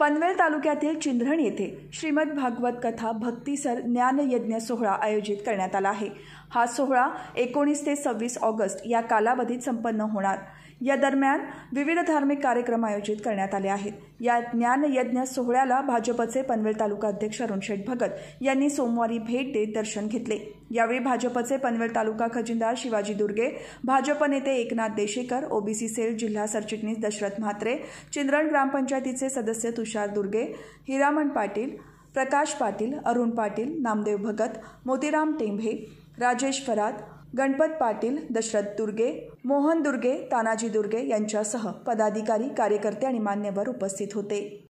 पनवेल तालुक्यातील चिंद्रण येथे श्रीमद भागवत कथा भक्तीसर ज्ञानयज्ञ सोहळा आयोजित करण्यात आला आहे हा सोहळा एकोणीस ते सव्वीस ऑगस्ट या कालावधीत संपन्न होणार या दरम्यान विविध धार्मिक कार्यक्रम आयोजित करण्यात आले आहेत या ज्ञान यज्ञ सोहळ्याला भाजपचे पनवेल तालुका अध्यक्ष अरुण शेठ भगत यांनी सोमवारी भेट देत दर्शन घेतले यावेळी भाजपचे पनवेल तालुका खजिनदार शिवाजी दुर्गे भाजप नेते एकनाथ देशेकर ओबीसी सेल जिल्हा सरचिटणीस दशरथ म्हात्रे चिंद्रण ग्रामपंचायतीचे सदस्य तुष तुषार दुर्गे हिरामण पाटील प्रकाश पाटील अरुण पाटील नामदेव भगत मोतीराम टेंभे राजेश फरात गणपत पाटील दशरथ दुर्गे मोहन दुर्गे तानाजी दुर्गे यांच्यासह पदाधिकारी कार्यकर्ते आणि मान्यवर उपस्थित होते